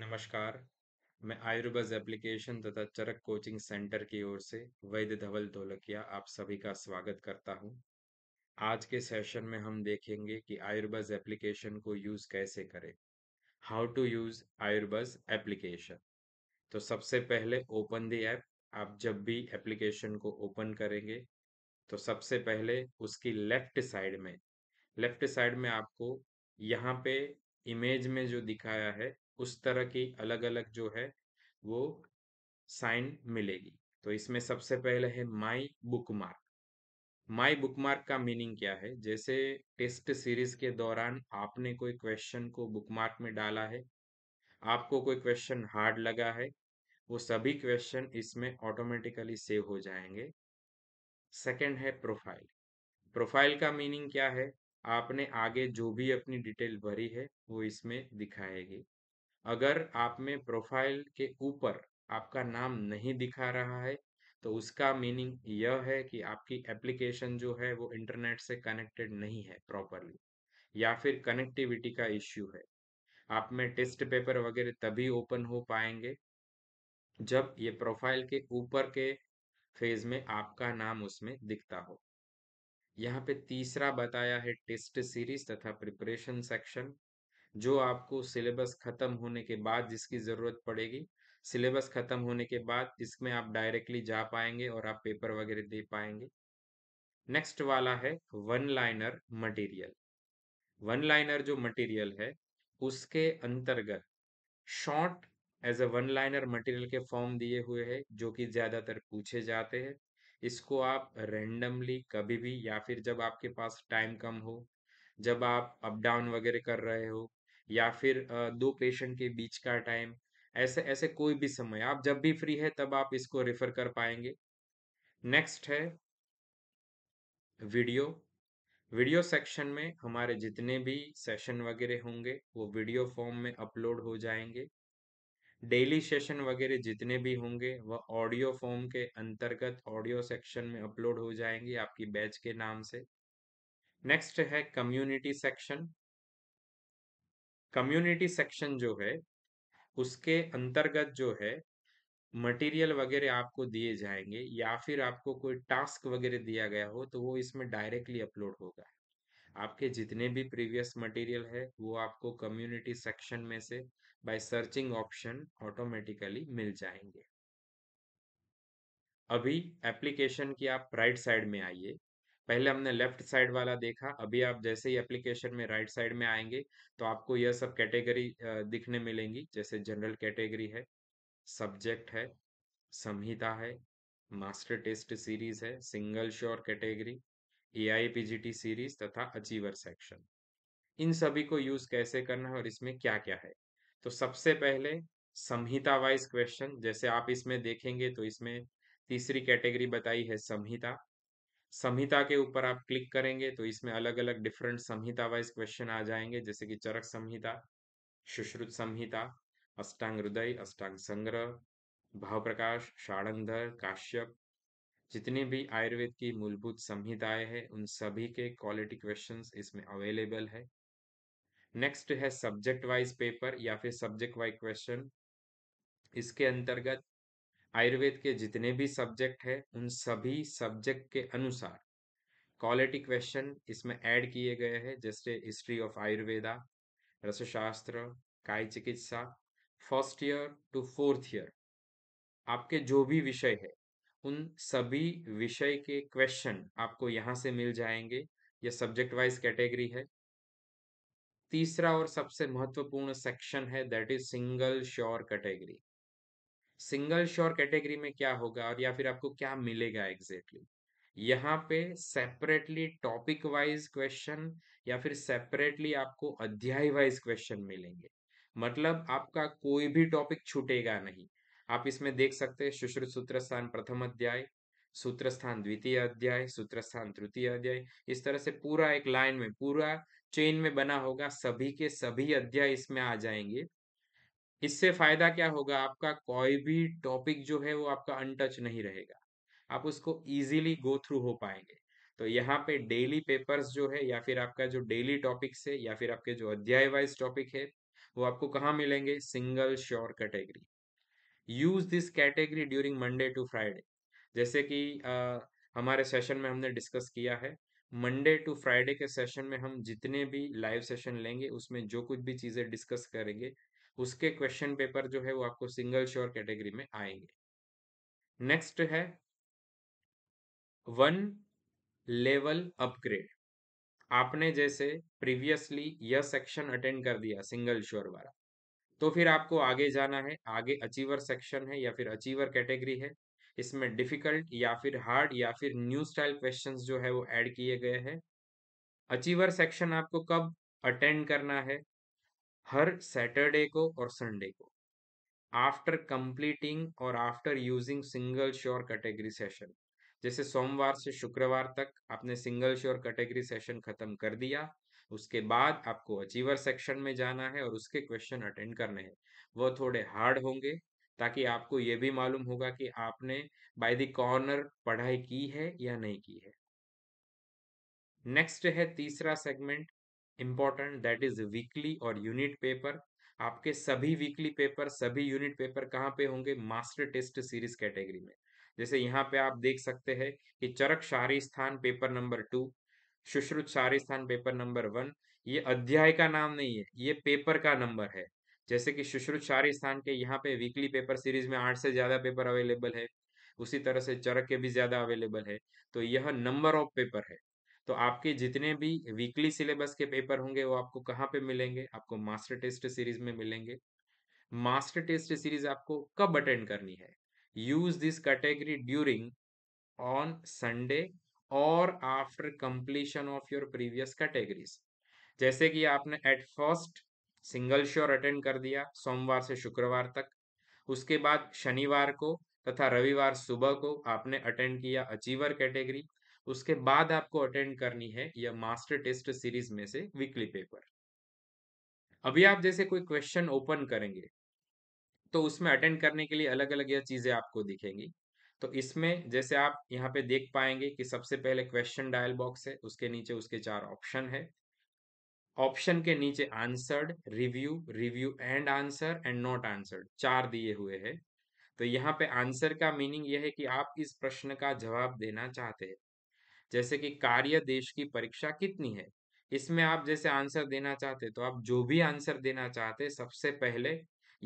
नमस्कार मैं आयुर्वेद एप्लीकेशन तथा चरक कोचिंग सेंटर की ओर से वैद्य धवल धोलकिया आप सभी का स्वागत करता हूं। आज के सेशन में हम देखेंगे कि आयुर्वेद एप्लीकेशन को यूज कैसे करें how to use Ayurveda application तो सबसे पहले ओपन दी ऐप आप जब भी एप्लीकेशन को ओपन करेंगे तो सबसे पहले उसकी लेफ्ट साइड में लेफ्ट साइड में आपको यहाँ पे इमेज में जो दिखाया है उस तरह की अलग अलग जो है वो साइन मिलेगी तो इसमें सबसे पहले है my bookmark my bookmark का मीनिंग क्या है जैसे टेस्ट सीरीज के दौरान आपने कोई क्वेश्चन को बुक मार्क में डाला है आपको कोई क्वेश्चन हार्ड लगा है वो सभी क्वेश्चन इसमें ऑटोमेटिकली सेव हो जाएंगे सेकंड है प्रोफाइल प्रोफाइल का मीनिंग क्या है आपने आगे जो भी अपनी डिटेल भरी है वो इसमें दिखाएगी अगर आप में प्रोफाइल के ऊपर आपका नाम नहीं दिखा रहा है तो उसका मीनिंग यह है कि आपकी एप्लीकेशन जो है वो इंटरनेट से कनेक्टेड नहीं है प्रॉपरली या फिर कनेक्टिविटी का इश्यू है आप में टेस्ट पेपर वगैरह तभी ओपन हो पाएंगे जब ये प्रोफाइल के ऊपर के फेज में आपका नाम उसमें दिखता हो यहाँ पे तीसरा बताया है टेस्ट सीरीज तथा प्रिपरेशन सेक्शन जो आपको सिलेबस खत्म होने के बाद जिसकी जरूरत पड़ेगी सिलेबस खत्म होने के बाद इसमें आप डायरेक्टली जा पाएंगे और आप पेपर वगैरह दे पाएंगे नेक्स्ट वाला है one liner material one liner जो मटेरियल है उसके अंतर्गत short as a one liner material के फॉर्म दिए हुए हैं जो कि ज्यादातर पूछे जाते हैं इसको आप रेंडमली कभी भी या फिर जब आपके पास टाइम कम हो जब आप अप डाउन वगैरह कर रहे हो या फिर दो पेशेंट के बीच का टाइम ऐसे ऐसे कोई भी समय आप जब भी फ्री है तब आप इसको रेफर कर पाएंगे नेक्स्ट है वीडियो वीडियो सेक्शन में हमारे जितने भी सेशन वगैरह होंगे वो वीडियो फॉर्म में अपलोड हो जाएंगे डेली सेशन वगैरह जितने भी होंगे वह ऑडियो फॉर्म के अंतर्गत ऑडियो सेक्शन में अपलोड हो जाएंगे आपकी बैच के नाम से नेक्स्ट है कम्युनिटी सेक्शन कम्युनिटी सेक्शन जो है उसके अंतर्गत जो है मटेरियल वगैरह आपको दिए जाएंगे या फिर आपको कोई टास्क वगैरह दिया गया हो तो वो इसमें डायरेक्टली अपलोड होगा आपके जितने भी प्रीवियस मटेरियल है वो आपको कम्युनिटी सेक्शन में से बाय सर्चिंग ऑप्शन ऑटोमेटिकली मिल जाएंगे अभी एप्लीकेशन की आप राइट साइड में आइए पहले हमने लेफ्ट साइड वाला देखा अभी आप जैसे ही एप्लीकेशन में राइट साइड में आएंगे तो आपको यह सब कैटेगरी दिखने मिलेंगी जैसे जनरल कैटेगरी है सब्जेक्ट है संहिता है मास्टर टेस्ट सीरीज है single sure category A I series तथा अचीवर सेक्शन इन सभी को यूज कैसे करना है और इसमें क्या क्या है तो सबसे पहले संहिता वाइज क्वेश्चन जैसे आप इसमें देखेंगे तो इसमें तीसरी कैटेगरी बताई है संहिता संहिता के ऊपर आप क्लिक करेंगे तो इसमें अलग अलग डिफरेंट संहिता वाइज क्वेश्चन आ जाएंगे जैसे कि चरक संहिता सुश्रुत संहिता अष्टांग हृदय अष्टांग संग्रह भाव प्रकाश षाड़ंधर काश्यप जितने भी आयुर्वेद की मूलभूत संहिताएं हैं उन सभी के क्वालिटी क्वेश्चंस इसमें अवेलेबल है नेक्स्ट है सब्जेक्ट वाइज पेपर या फिर सब्जेक्ट वाइज क्वेश्चन इसके अंतर्गत आयुर्वेद के जितने भी सब्जेक्ट है उन सभी सब्जेक्ट के अनुसार क्वालिटी क्वेश्चन इसमें ऐड किए गए हैं जैसे हिस्ट्री ऑफ आयुर्वेदा रसशास्त्र काय चिकित्सा first year to fourth year आपके जो भी विषय है उन सभी विषय के क्वेश्चन आपको यहाँ से मिल जाएंगे यह सब्जेक्ट वाइज कैटेगरी है तीसरा और सबसे महत्वपूर्ण सेक्शन है that is single sure category single sure category में क्या होगा और या फिर आपको क्या मिलेगा एग्जैक्टली exactly? यहाँ पे सेपरेटली टॉपिक वाइज क्वेश्चन या फिर सेपरेटली आपको अध्याय वाइज क्वेश्चन मिलेंगे मतलब आपका कोई भी टॉपिक छूटेगा नहीं आप इसमें देख सकते हैं शुश्र सूत्र स्थान प्रथम अध्याय सूत्र स्थान द्वितीय अध्याय सूत्र स्थान तृतीय अध्याय इस तरह से पूरा एक लाइन में पूरा चेन में बना होगा सभी के सभी अध्याय इसमें आ जाएंगे इससे फायदा क्या होगा आपका कोई भी टॉपिक जो है वो आपका अनटच नहीं रहेगा आप उसको इजीली गो थ्रू हो पाएंगे तो यहाँ पे डेली पेपर्स जो है या फिर आपका जो डेली टॉपिक्स है या फिर आपके जो अध्याय वाइज टॉपिक है वो आपको कहाँ मिलेंगे single sure category use this category during Monday to Friday जैसे कि आ, हमारे सेशन में हमने डिस्कस किया है मंडे टू फ्राइडे के सेशन में हम जितने भी लाइव सेशन लेंगे उसमें जो कुछ भी चीजें डिस्कस करेंगे उसके क्वेश्चन पेपर जो है वो आपको सिंगल श्योर कैटेगरी में आएंगे नेक्स्ट है वन लेवल अपग्रेड आपने जैसे प्रीवियसली यह सेक्शन अटेंड कर दिया सिंगल श्योर वाला तो फिर आपको आगे जाना है आगे अचीवर सेक्शन है या फिर अचीवर कैटेगरी है इसमें डिफिकल्ट या फिर हार्ड या फिर न्यू स्टाइल क्वेश्चन जो है वो एड किए गए हैं अचीवर सेक्शन आपको कब अटेंड करना है हर सैटरडे को और संडे को आफ्टर कंप्लीटिंग और after using single sure category session जैसे सोमवार से शुक्रवार तक आपने सिंगल श्योर कैटेगरी सेशन खत्म कर दिया उसके बाद आपको अचीवर सेक्शन में जाना है और उसके क्वेश्चन अटेंड करने हैं वह थोड़े हार्ड होंगे ताकि आपको ये भी मालूम होगा कि आपने बाय द कॉर्नर पढ़ाई की है या नहीं की है नेक्स्ट है तीसरा segment important that is weekly और यूनिट पेपर आपके सभी वीकली पेपर सभी यूनिट पेपर कहाँ पे होंगे मास्टर टेस्ट सीरीज कैटेगरी में जैसे यहाँ पे आप देख सकते हैं कि चरक शारी स्थान पेपर नंबर टू सुश्रुत शारी स्थान पेपर नंबर वन ये अध्याय का नाम नहीं है ये पेपर का नंबर है जैसे कि शुश्रुत स्थान के यहाँ पे वीकली पेपर सीरीज में आठ से ज्यादा पेपर अवेलेबल है उसी तरह से चरक के भी ज्यादा अवेलेबल है तो यह नंबर ऑफ पेपर है तो आपके जितने भी वीकली सिलेबस के पेपर होंगे वो आपको कहाँ पे मिलेंगे आपको मास्टर टेस्ट सीरीज में मिलेंगे मास्टर टेस्ट सीरीज आपको कब अटेंड करनी है use this category during on Sunday और after completion of your previous categories जैसे कि आपने at first single sure attend कर दिया सोमवार से शुक्रवार तक उसके बाद शनिवार को तथा रविवार सुबह को आपने अटेंड किया अचीवर कैटेगरी उसके बाद आपको अटेंड करनी है यह मास्टर टेस्ट सीरीज में से वीकली पेपर अभी आप जैसे कोई क्वेश्चन ओपन करेंगे तो उसमें अटेंड करने के लिए अलग अलग यह चीजें आपको दिखेंगी तो इसमें जैसे आप यहाँ पे देख पाएंगे कि सबसे पहले क्वेश्चन डायल बॉक्स है उसके नीचे उसके चार ऑप्शन है ऑप्शन के नीचे answered review review and answer and not answered चार दिए हुए हैं तो यहाँ पे आंसर का मीनिंग यह है कि आप इस प्रश्न का जवाब देना चाहते हैं जैसे कि कार्य देश की परीक्षा कितनी है इसमें आप जैसे आंसर देना चाहते तो आप जो भी आंसर देना चाहते सबसे पहले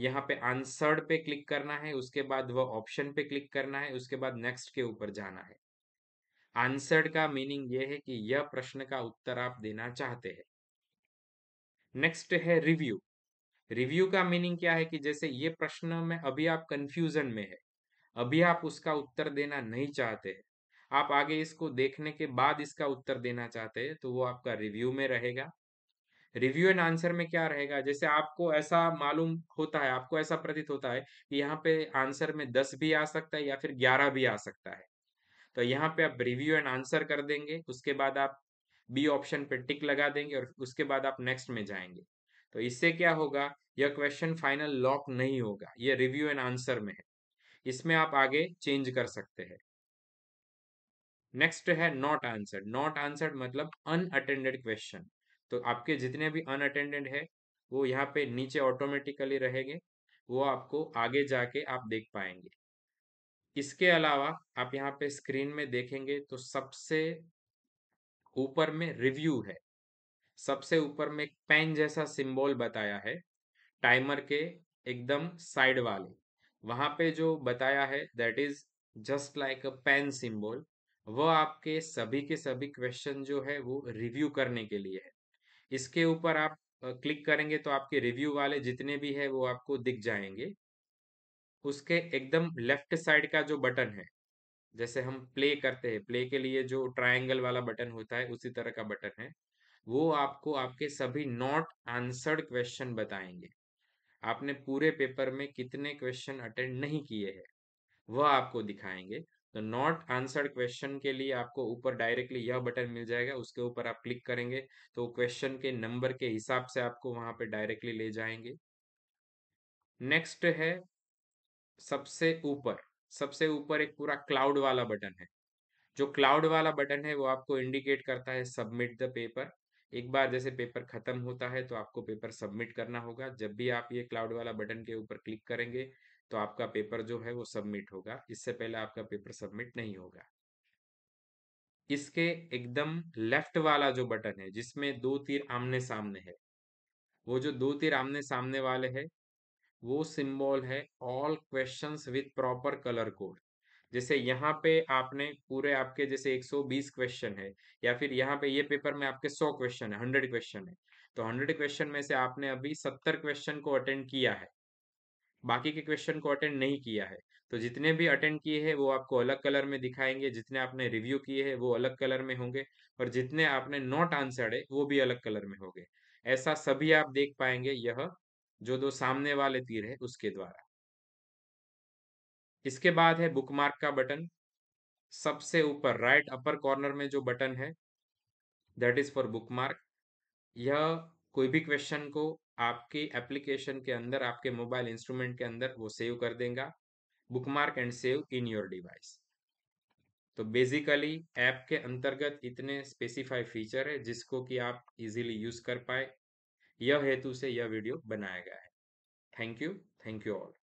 यहाँ पे आंसर्ड पे क्लिक करना है उसके बाद वह ऑप्शन पे क्लिक करना है उसके बाद नेक्स्ट के ऊपर जाना है आंसर्ड का मीनिंग ये है कि यह प्रश्न का उत्तर आप देना चाहते हैं नेक्स्ट है रिव्यू रिव्यू का मीनिंग क्या है कि जैसे ये प्रश्न में अभी आप कंफ्यूजन में है अभी आप उसका उत्तर देना नहीं चाहते हैं आप आगे इसको देखने के बाद इसका उत्तर देना चाहते हैं तो वो आपका रिव्यू में रहेगा रिव्यू एंड आंसर में क्या रहेगा जैसे आपको ऐसा मालूम होता है आपको ऐसा प्रतीत होता है कि यहाँ पे आंसर में दस भी आ सकता है या फिर ग्यारह भी आ सकता है तो यहाँ पे आप रिव्यू एंड आंसर कर देंगे उसके बाद आप बी ऑप्शन पे टिक लगा देंगे और उसके बाद आप नेक्स्ट में जाएंगे तो इससे क्या होगा यह क्वेश्चन फाइनल लॉक नहीं होगा यह रिव्यू एंड आंसर में है इसमें आप आगे चेंज कर सकते हैं नेक्स्ट है नॉट आंसर्ड नॉट आंसर्ड मतलब अनअटेंडेड क्वेश्चन तो आपके जितने भी अनअटेंडेड है वो यहाँ पे नीचे ऑटोमेटिकली रहेंगे वो आपको आगे जाके आप देख पाएंगे इसके अलावा आप यहाँ पे स्क्रीन में देखेंगे तो सबसे ऊपर में रिव्यू है सबसे ऊपर में एक पेन जैसा सिंबल बताया है टाइमर के एकदम साइड वाले वहां पे जो बताया है that is just like a pen symbol वो आपके सभी के सभी क्वेश्चन जो है वो रिव्यू करने के लिए है इसके ऊपर आप क्लिक करेंगे तो आपके रिव्यू वाले जितने भी है वो आपको दिख जाएंगे उसके एकदम लेफ्ट साइड का जो बटन है जैसे हम प्ले करते हैं प्ले के लिए जो ट्रायंगल वाला बटन होता है उसी तरह का बटन है वो आपको आपके सभी नॉट आंसर्ड क्वेश्चन बताएंगे आपने पूरे पेपर में कितने क्वेश्चन अटेंड नहीं किए हैं वह आपको दिखाएंगे तो नॉट आंसर्ड क्वेश्चन के लिए आपको ऊपर डायरेक्टली यह बटन मिल जाएगा उसके ऊपर आप क्लिक करेंगे तो क्वेश्चन के नंबर के हिसाब से आपको वहां पर डायरेक्टली ले जाएंगे नेक्स्ट है सबसे ऊपर सबसे ऊपर एक पूरा क्लाउड वाला बटन है जो क्लाउड वाला बटन है वो आपको इंडिकेट करता है सबमिट द पेपर एक बार जैसे पेपर खत्म होता है तो आपको पेपर सबमिट करना होगा जब भी आप ये क्लाउड वाला बटन के ऊपर क्लिक करेंगे तो आपका पेपर जो है वो सबमिट होगा इससे पहले आपका पेपर सबमिट नहीं होगा इसके एकदम लेफ्ट वाला जो बटन है जिसमें दो तीर आमने सामने है वो जो दो तीर आमने सामने वाले है वो सिंबल है all questions with proper colour code जैसे यहाँ पे आपने पूरे आपके जैसे 120 क्वेश्चन है या फिर यहाँ पे ये पेपर में आपके 100 क्वेश्चन है 100 क्वेश्चन है तो 100 क्वेश्चन में से आपने अभी 70 क्वेश्चन को अटेंड किया है बाकी के क्वेश्चन को अटेंड नहीं किया है तो जितने भी अटेंड किए हैं वो आपको अलग कलर में दिखाएंगे जितने आपने रिव्यू किए हैं वो अलग कलर में होंगे और जितने आपने नॉट आंसर्ड है वो भी अलग कलर में होंगे ऐसा सभी आप देख पाएंगे यह जो दो सामने वाले तीर है उसके द्वारा इसके बाद है बुकमार्क का बटन सबसे ऊपर राइट अपर कॉर्नर में जो बटन है दैट इज फॉर बुकमार्क यह कोई भी क्वेश्चन को आपके एप्लीकेशन के अंदर आपके मोबाइल इंस्ट्रूमेंट के अंदर वो सेव कर देगा bookmark and save in your device तो बेसिकली ऐप के अंतर्गत इतने स्पेसिफाई फीचर है जिसको कि आप इजीली यूज कर पाए यह हेतु से यह वीडियो बनाया गया है thank you thank you all